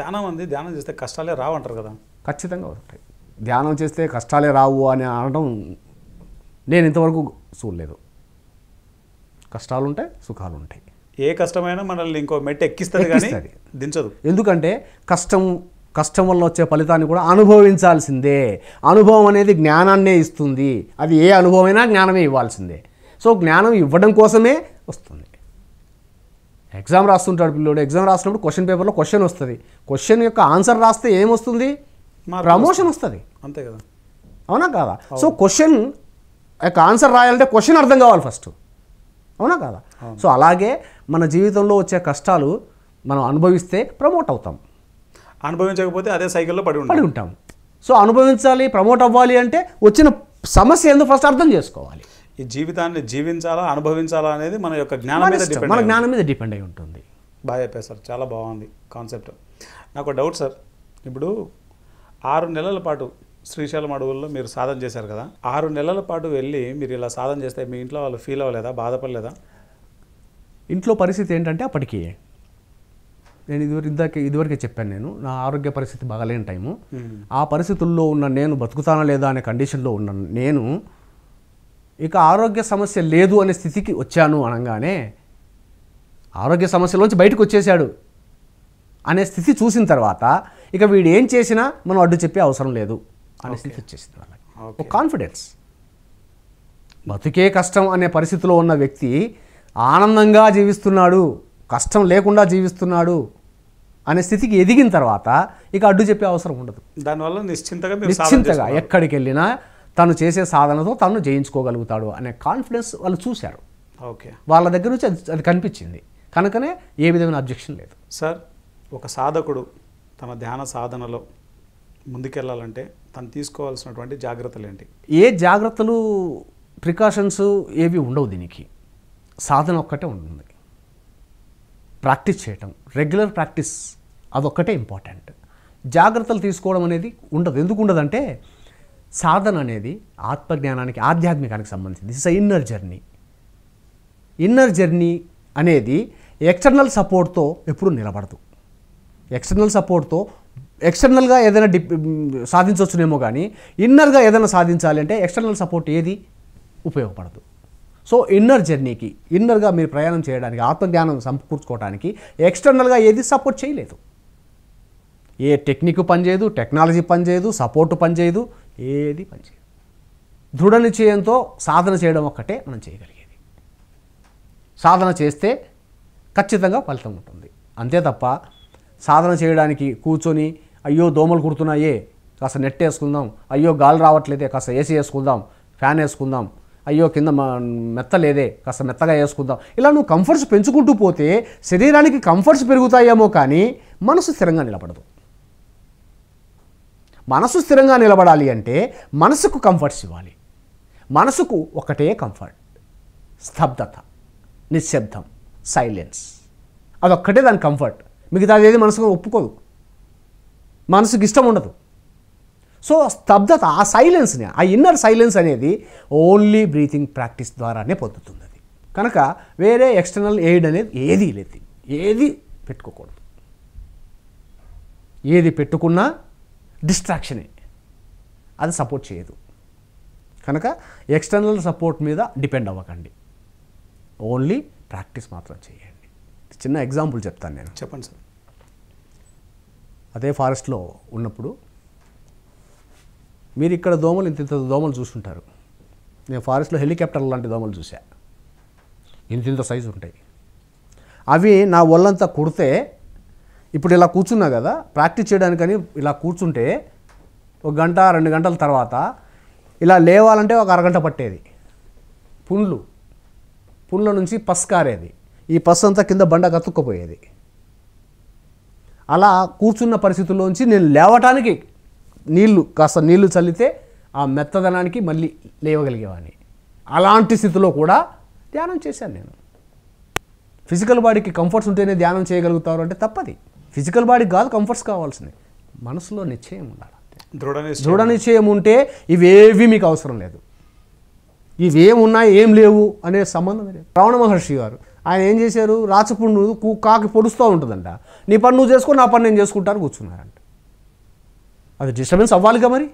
చాలామంది ధ్యానం చేస్తే కష్టాలే రావంటారు కదా ఖచ్చితంగా ఉంటాయి ధ్యానం చేస్తే కష్టాలే రావు అని అనడం నేను ఇంతవరకు చూడలేదు కష్టాలు ఉంటాయి సుఖాలు ఉంటాయి ఏ కష్టమైనా మనల్ని ఇంకో మెట్టు ఎక్కిస్తుంది కానీ దించదు ఎందుకంటే కష్టం కష్టం వల్ల వచ్చే ఫలితాన్ని కూడా అనుభవించాల్సిందే అనుభవం అనేది జ్ఞానాన్నే ఇస్తుంది అది ఏ అనుభవమైనా జ్ఞానమే ఇవ్వాల్సిందే సో జ్ఞానం ఇవ్వడం కోసమే వస్తుంది ఎగ్జామ్ రాస్తుంటాడు పిల్లోడు ఎగ్జామ్ రాసినప్పుడు క్వశ్చన్ పేపర్లో క్వశ్చన్ వస్తుంది క్వశ్చన్ యొక్క ఆన్సర్ రాస్తే ఏమొస్తుంది ప్రమోషన్ వస్తుంది అంతే కదా అవునా కాదా సో క్వశ్చన్ యొక్క ఆన్సర్ రాయాలంటే క్వశ్చన్ అర్థం కావాలి ఫస్ట్ అవునా కాదా సో అలాగే మన జీవితంలో వచ్చే కష్టాలు మనం అనుభవిస్తే ప్రమోట్ అవుతాం అనుభవించకపోతే అదే సైకిల్లో పడి పడి ఉంటాం సో అనుభవించాలి ప్రమోట్ అవ్వాలి అంటే వచ్చిన సమస్య ఎందుకు ఫస్ట్ అర్థం చేసుకోవాలి ఈ జీవితాన్ని జీవించాలా అనుభవించాలా అనేది మన యొక్క జ్ఞానం మీద డిపెండ్ మన జ్ఞానం మీద డిపెండ్ అయి ఉంటుంది బాగా చెప్పారు సార్ చాలా బాగుంది కాన్సెప్ట్ నాకు డౌట్ సార్ ఇప్పుడు ఆరు నెలల పాటు శ్రీశైలం అడవుల్లో మీరు సాధన చేశారు కదా ఆరు నెలల పాటు వెళ్ళి మీరు ఇలా సాధన చేస్తే మీ ఇంట్లో వాళ్ళు ఫీల్ అవ్వలేదా బాధపడలేదా ఇంట్లో పరిస్థితి ఏంటంటే అప్పటికి నేను ఇదివరకు ఇందాక ఇదివరకే చెప్పాను నేను నా ఆరోగ్య పరిస్థితి బాగాలేని టైము ఆ పరిస్థితుల్లో ఉన్న నేను బతుకుతానా లేదా అనే కండిషన్లో ఉన్న నేను ఇక ఆరోగ్య సమస్య లేదు అనే స్థితికి వచ్చాను అనగానే ఆరోగ్య సమస్యలోంచి బయటకు వచ్చేసాడు అనే స్థితి చూసిన తర్వాత ఇక వీడు ఏం చేసినా మనం అడ్డు చెప్పే అవసరం లేదు అనే స్థితి వచ్చేసింది వాళ్ళకి ఒక కాన్ఫిడెన్స్ బతుకే కష్టం అనే పరిస్థితిలో ఉన్న వ్యక్తి ఆనందంగా జీవిస్తున్నాడు కష్టం లేకుండా జీవిస్తున్నాడు అనే స్థితికి ఎదిగిన తర్వాత ఇక అడ్డు చెప్పే అవసరం ఉండదు దానివల్ల నిశ్చింతగా నిశ్చింతగా ఎక్కడికి వెళ్ళినా తను చేసే సాధనతో తను జయించుకోగలుగుతాడు అనే కాన్ఫిడెన్స్ వాళ్ళు చూశారు ఓకే వాళ్ళ దగ్గర నుంచి అది కనిపించింది కనుకనే ఏ విధమైన అబ్జెక్షన్ లేదు సార్ ఒక సాధకుడు తన ధ్యాన సాధనలో ముందుకెళ్ళాలంటే తను తీసుకోవాల్సినటువంటి జాగ్రత్తలు ఏంటి ఏ జాగ్రత్తలు ప్రికాషన్స్ ఏవి ఉండవు దీనికి సాధన ఒక్కటే ఉంటుంది ప్రాక్టీస్ చేయటం రెగ్యులర్ ప్రాక్టీస్ అదొక్కటే ఇంపార్టెంట్ జాగ్రత్తలు తీసుకోవడం అనేది ఉండదు ఎందుకు ఉండదంటే సాధన అనేది ఆత్మజ్ఞానానికి ఆధ్యాత్మికానికి సంబంధించింది అ ఇన్నర్ జర్నీ ఇన్నర్ జర్నీ అనేది ఎక్స్టర్నల్ సపోర్ట్తో ఎప్పుడూ నిలబడదు ఎక్స్టర్నల్ సపోర్ట్తో ఎక్స్టర్నల్గా ఏదైనా డి సాధించవచ్చునేమో కానీ ఇన్నర్గా ఏదైనా సాధించాలి అంటే ఎక్స్టర్నల్ సపోర్ట్ ఏది ఉపయోగపడదు సో ఇన్నర్ జర్నీకి ఇన్నర్గా మీరు ప్రయాణం చేయడానికి ఆత్మజ్ఞానం సమకూర్చుకోవడానికి ఎక్స్టర్నల్గా ఏది సపోర్ట్ చేయలేదు ఏ టెక్నిక్ పనిచేయదు టెక్నాలజీ పనిచేయదు సపోర్టు పనిచేయదు ఏది చేయదు దృఢ నిశ్చయంతో సాధన చేయడం ఒక్కటే మనం చేయగలిగేది సాధన చేస్తే ఖచ్చితంగా ఫలితం ఉంటుంది అంతే తప్ప సాధన చేయడానికి కూర్చొని అయ్యో దోమలు కుడుతున్నాయే కాస్త నెట్ వేసుకుందాం అయ్యో గాలి రావట్లేదే కాస్త ఏసీ వేసుకుందాం ఫ్యాన్ వేసుకుందాం అయ్యో కింద మెత్తలేదే కాస్త మెత్తగా వేసుకుందాం ఇలా నువ్వు కంఫర్ట్స్ పెంచుకుంటూ పోతే శరీరానికి కంఫర్ట్స్ పెరుగుతాయేమో కానీ మనసు స్థిరంగా నిలబడదు మనసు స్థిరంగా నిలబడాలి అంటే మనసుకు కంఫర్ట్స్ ఇవ్వాలి మనసుకు ఒకటే కంఫర్ట్ స్తబ్దత నిశ్శబ్దం సైలెన్స్ అదొక్కటే దాని కంఫర్ట్ మిగతాది ఏది మనసుకు ఒప్పుకోదు మనసుకు ఇష్టం ఉండదు సో స్తబ్దత ఆ సైలెన్స్ని ఆ ఇన్నర్ సైలెన్స్ అనేది ఓన్లీ బ్రీతింగ్ ప్రాక్టీస్ ద్వారానే పొందుతుంది అది కనుక వేరే ఎక్స్టర్నల్ ఎయిడ్ అనేది ఏది లేదు ఏది పెట్టుకోకూడదు ఏది పెట్టుకున్నా డిస్ట్రాక్షనే అది సపోర్ట్ చేయదు కనుక ఎక్స్టర్నల్ సపోర్ట్ మీద డిపెండ్ అవ్వకండి ఓన్లీ ప్రాక్టీస్ మాత్రం చేయండి చిన్న ఎగ్జాంపుల్ చెప్తాను నేను చెప్పండి సార్ అదే ఫారెస్ట్లో ఉన్నప్పుడు మీరు ఇక్కడ దోమలు ఇంత ఇంత దోమలు చూస్తుంటారు నేను ఫారెస్ట్లో హెలికాప్టర్ లాంటి దోమలు చూసా ఇంత ఇంత సైజు ఉంటాయి అవి నా ఒళ్ళంతా కుడితే ఇప్పుడు ఇలా కూర్చున్నా కదా ప్రాక్టీస్ చేయడానికని ఇలా కూర్చుంటే ఒక గంట రెండు గంటల తర్వాత ఇలా లేవాలంటే ఒక అరగంట పట్టేది పుండ్లు పుండ్ల నుంచి పస్ కారేది ఈ పస్ అంతా కింద బండ కత్తుక్కుపోయేది అలా కూర్చున్న పరిస్థితుల్లోంచి నేను లేవటానికి నీళ్లు కాస్త నీళ్లు చల్లితే ఆ మెత్తదనానికి మళ్ళీ లేవగలిగేవాడిని అలాంటి స్థితిలో కూడా ధ్యానం చేశాను నేను ఫిజికల్ బాడీకి కంఫర్ట్స్ ఉంటేనే ధ్యానం చేయగలుగుతారు అంటే తప్పది ఫిజికల్ బాడీ కాదు కంఫర్ట్స్ కావాల్సింది మనసులో నిశ్చయం ఉండాలి దృఢ దృఢ నిశ్చయం ఉంటే ఇవేవి మీకు అవసరం లేదు ఇవేమున్నాయి ఏం లేవు అనే సంబంధం లేదు రావణ మహర్షి గారు ఆయన ఏం చేశారు రాచపుండు కాకి పొడుస్తూ ఉంటుందంట నీ పని నువ్వు చేసుకో నా పని నేను చేసుకుంటాను కూర్చున్నారంట అది డిస్టర్బెన్స్ అవ్వాలి కదా మరి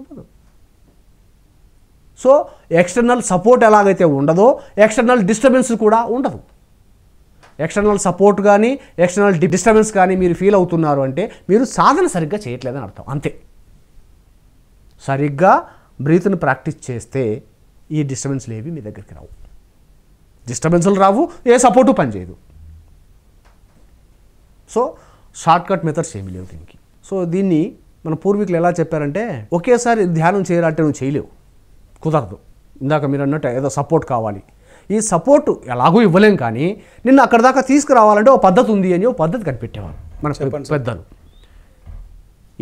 అవ్వదు సో ఎక్స్టర్నల్ సపోర్ట్ ఎలాగైతే ఉండదో ఎక్స్టర్నల్ డిస్టర్బెన్స్ కూడా ఉండదు ఎక్స్టర్నల్ సపోర్ట్ కానీ ఎక్స్టర్నల్ డిస్టర్బెన్స్ కానీ మీరు ఫీల్ అవుతున్నారు అంటే మీరు సాధన సరిగ్గా చేయట్లేదని అర్థం అంతే సరిగ్గా బ్రీత్ని ప్రాక్టీస్ చేస్తే ఈ డిస్టర్బెన్స్లు ఏవి మీ దగ్గరికి రావు డిస్టర్బెన్స్లు రావు ఏ సపోర్టు పనిచేయదు సో షార్ట్కట్ మెథడ్స్ ఏమి లేవు దీనికి సో దీన్ని మన పూర్వీకులు ఎలా చెప్పారంటే ఒకేసారి ధ్యానం చేయాలంటే నువ్వు చేయలేవు కుదరదు ఇందాక మీరు అన్నట్టు ఏదో సపోర్ట్ కావాలి ఈ సపోర్టు ఎలాగూ ఇవ్వలేం కానీ నిన్ను అక్కడ దాకా తీసుకురావాలంటే ఒక పద్ధతి ఉంది అని ఒక పద్ధతి కనిపెట్టేవారు మన పెద్దలు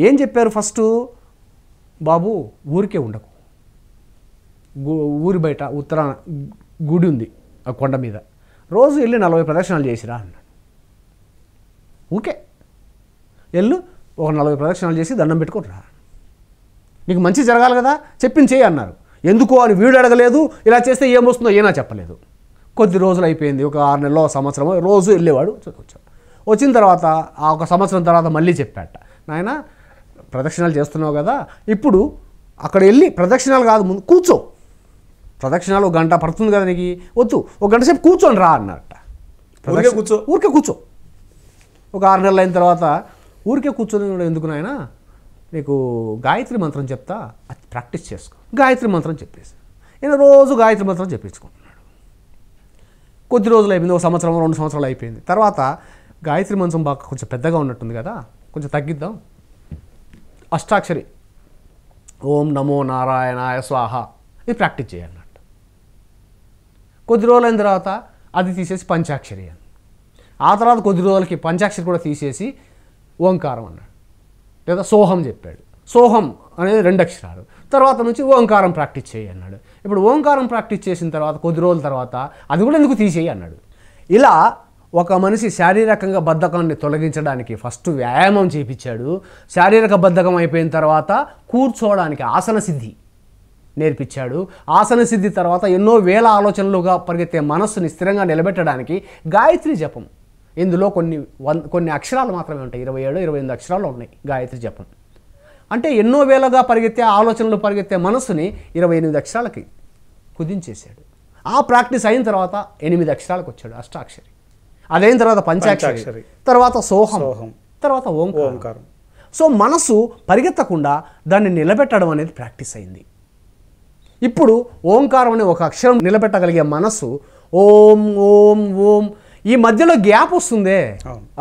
ఏం చెప్పారు ఫస్ట్ బాబు ఊరికే ఉండకు ఊరి బయట ఉత్తరాన గుడి ఉంది ఆ కొండ మీద రోజు వెళ్ళి నలభై ప్రదక్షిణాలు చేసిరా అన్నాడు ఓకే వెళ్ళు ఒక నలభై ప్రదక్షిణాలు చేసి దండం పెట్టుకుని రా నీకు మంచి జరగాలి కదా చెప్పింది చేయి అన్నారు ఎందుకో అని వీడు అడగలేదు ఇలా చేస్తే ఏమొస్తుందో ఏనా చెప్పలేదు కొద్ది రోజులు అయిపోయింది ఒక ఆరు నెలలో సంవత్సరం రోజు వెళ్ళేవాడు వచ్చాడు వచ్చిన తర్వాత ఆ ఒక సంవత్సరం తర్వాత మళ్ళీ చెప్పాట నాయన ప్రదక్షిణాలు చేస్తున్నావు కదా ఇప్పుడు అక్కడ వెళ్ళి ప్రదక్షిణాలు కాదు ముందు కూర్చో ప్రదక్షిణాలు ఒక గంట పడుతుంది కదా నీకు వద్దు ఒక గంట సేపు కూర్చొని రా అన్నట్ట కూర్చో ఊరికే కూర్చో ఒక ఆరు నెలలు అయిన తర్వాత ఊరికే కూర్చొని ఎందుకు నాయన నీకు గాయత్రి మంత్రం చెప్తా అది ప్రాక్టీస్ చేసుకో గాయత్రి మంత్రం చెప్పేసి నేను రోజు గాయత్రి మంత్రం చెప్పించుకుంటున్నాడు కొద్ది రోజులు అయిపోయింది ఒక సంవత్సరం రెండు సంవత్సరాలు అయిపోయింది తర్వాత గాయత్రి మంత్రం బాగా కొంచెం పెద్దగా ఉన్నట్టుంది కదా కొంచెం తగ్గిద్దాం అష్టాక్షరి ఓం నమో నారాయణాయ స్వాహ ఇది ప్రాక్టీస్ చేయాలన్నట్టు కొద్ది రోజులైన తర్వాత అది తీసేసి పంచాక్షరి అని ఆ తర్వాత కొద్ది రోజులకి పంచాక్షరి కూడా తీసేసి ఓంకారం అన్నాడు లేదా సోహం చెప్పాడు సోహం అనేది రెండు అక్షరాలు తర్వాత నుంచి ఓంకారం ప్రాక్టీస్ చేయి అన్నాడు ఇప్పుడు ఓంకారం ప్రాక్టీస్ చేసిన తర్వాత కొద్ది రోజుల తర్వాత అది కూడా ఎందుకు తీసేయి అన్నాడు ఇలా ఒక మనిషి శారీరకంగా బద్ధకాన్ని తొలగించడానికి ఫస్ట్ వ్యాయామం చేపించాడు శారీరక బద్ధకం అయిపోయిన తర్వాత కూర్చోవడానికి ఆసన సిద్ధి నేర్పించాడు ఆసన సిద్ధి తర్వాత ఎన్నో వేల ఆలోచనలుగా పరిగెత్తే మనస్సుని స్థిరంగా నిలబెట్టడానికి గాయత్రి జపం ఇందులో కొన్ని వన్ కొన్ని అక్షరాలు మాత్రమే ఉంటాయి ఇరవై ఏడు ఇరవై ఎనిమిది అక్షరాలు ఉన్నాయి గాయత్రి జపం అంటే ఎన్నో వేలగా పరిగెత్తే ఆలోచనలు పరిగెత్తే మనసుని ఇరవై ఎనిమిది అక్షరాలకి కుదించేశాడు ఆ ప్రాక్టీస్ అయిన తర్వాత ఎనిమిది అక్షరాలకు వచ్చాడు అష్టాక్షరి అదైన తర్వాత పంచాక్షరి తర్వాత సోహం తర్వాత ఓంకారం సో మనసు పరిగెత్తకుండా దాన్ని నిలబెట్టడం అనేది ప్రాక్టీస్ అయింది ఇప్పుడు ఓంకారం అనే ఒక అక్షరం నిలబెట్టగలిగే మనసు ఓం ఓం ఓం ఈ మధ్యలో గ్యాప్ వస్తుందే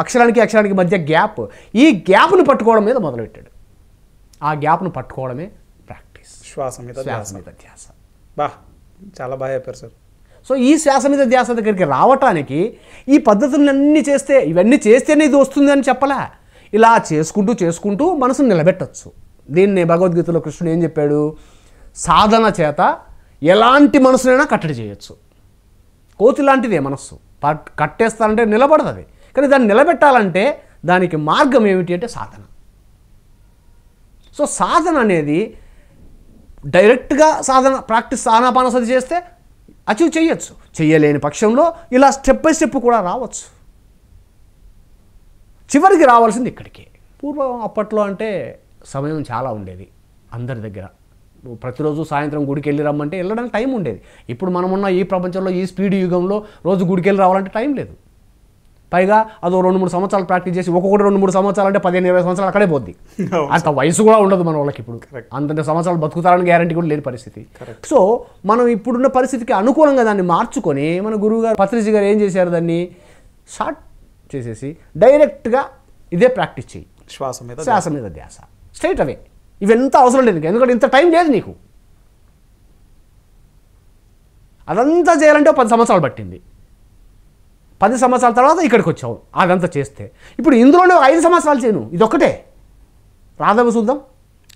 అక్షరానికి అక్షరానికి మధ్య గ్యాప్ ఈ గ్యాప్ను పట్టుకోవడం మీద మొదలుపెట్టాడు ఆ గ్యాప్ను పట్టుకోవడమే ప్రాక్టీస్ శ్వాస మీద శ్వాస మీద ధ్యాస బా చాలా బాగా చెప్పారు సార్ సో ఈ శ్వాస మీద ధ్యాస దగ్గరికి రావటానికి ఈ పద్ధతులన్నీ చేస్తే ఇవన్నీ చేస్తేనే ఇది వస్తుంది అని ఇలా చేసుకుంటూ చేసుకుంటూ మనసును నిలబెట్టచ్చు దీన్ని భగవద్గీతలో కృష్ణుడు ఏం చెప్పాడు సాధన చేత ఎలాంటి మనసునైనా కట్టడి చేయొచ్చు కోతి లాంటిదే మనస్సు కట్టేస్తానంటే నిలబడదు అది కానీ దాన్ని నిలబెట్టాలంటే దానికి మార్గం ఏమిటి అంటే సాధన సో సాధన అనేది డైరెక్ట్గా సాధన ప్రాక్టీస్ ఆనాపాన సతి చేస్తే అచీవ్ చేయొచ్చు చేయలేని పక్షంలో ఇలా స్టెప్ బై స్టెప్ కూడా రావచ్చు చివరికి రావాల్సింది ఇక్కడికి పూర్వం అప్పట్లో అంటే సమయం చాలా ఉండేది అందరి దగ్గర ప్రతిరోజు సాయంత్రం గుడికి వెళ్ళి రమ్మంటే వెళ్ళడానికి టైం ఉండేది ఇప్పుడు మనమున్న ఈ ప్రపంచంలో ఈ స్పీడ్ యుగంలో రోజు గుడికి వెళ్ళి రావాలంటే టైం లేదు పైగా అదో రెండు మూడు సంవత్సరాలు ప్రాక్టీస్ చేసి ఒక్కొక్కటి రెండు మూడు సంవత్సరాలు అంటే పదిహేను ఇరవై సంవత్సరాలు అక్కడే పోద్ది అంత వయసు కూడా ఉండదు మన వాళ్ళకి ఇప్పుడు అంత సంవత్సరాలు బతుకుతారని గ్యారంటీ కూడా లేని పరిస్థితి సో మనం ఇప్పుడున్న పరిస్థితికి అనుకూలంగా దాన్ని మార్చుకొని మన గురువు గారు పత్రిజీ గారు ఏం చేశారు దాన్ని షార్ట్ చేసేసి డైరెక్ట్గా ఇదే ప్రాక్టీస్ చేయి శ్వాస మీద శ్వాస మీద ధ్యాస స్ట్రైట్ అవే ఇవంతా అవసరం లేదు ఎందుకంటే ఇంత టైం లేదు నీకు అదంతా చేయాలంటే పది సంవత్సరాలు పట్టింది పది సంవత్సరాల తర్వాత ఇక్కడికి వచ్చావు అదంతా చేస్తే ఇప్పుడు ఇందులోనే ఐదు సంవత్సరాలు చేయను ఇదొక్కటే రాదా చూద్దాం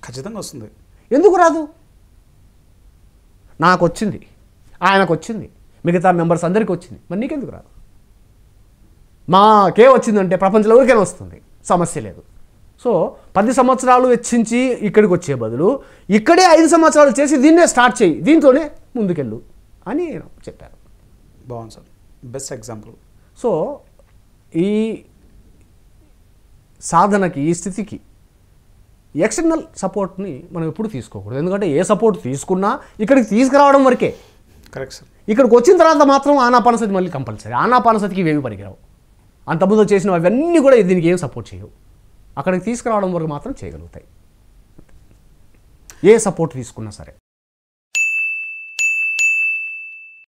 ఖచ్చితంగా వస్తుంది ఎందుకు రాదు నాకు వచ్చింది ఆయనకు వచ్చింది మిగతా మెంబర్స్ అందరికీ వచ్చింది మరి నీకెందుకు రాదు మాకే వచ్చిందంటే ప్రపంచంలో ఎవరికైనా వస్తుంది సమస్య లేదు సో పది సంవత్సరాలు వెచ్చించి ఇక్కడికి వచ్చే బదులు ఇక్కడే ఐదు సంవత్సరాలు చేసి దీన్నే స్టార్ట్ చేయి దీంతోనే ముందుకెళ్ళు అని చెప్పారు బాగుంది సార్ బెస్ట్ ఎగ్జాంపుల్ సో ఈ సాధనకి ఈ స్థితికి ఎక్స్టర్నల్ సపోర్ట్ని మనం ఎప్పుడు తీసుకోకూడదు ఎందుకంటే ఏ సపోర్ట్ తీసుకున్నా ఇక్కడికి తీసుకురావడం వరకే కరెక్ట్ సార్ ఇక్కడికి వచ్చిన తర్వాత మాత్రం ఆనాపానసతి మళ్ళీ కంపల్సరీ ఆనాపానసతికి ఇవేమి పరిగిరావు అంతకుముందు చేసిన అవన్నీ కూడా దీనికి ఏం సపోర్ట్ చేయవు అక్కడికి తీసుకురావడం వరకు మాత్రం చేయగలుగుతాయి ఏ సపోర్ట్ తీసుకున్నా సరే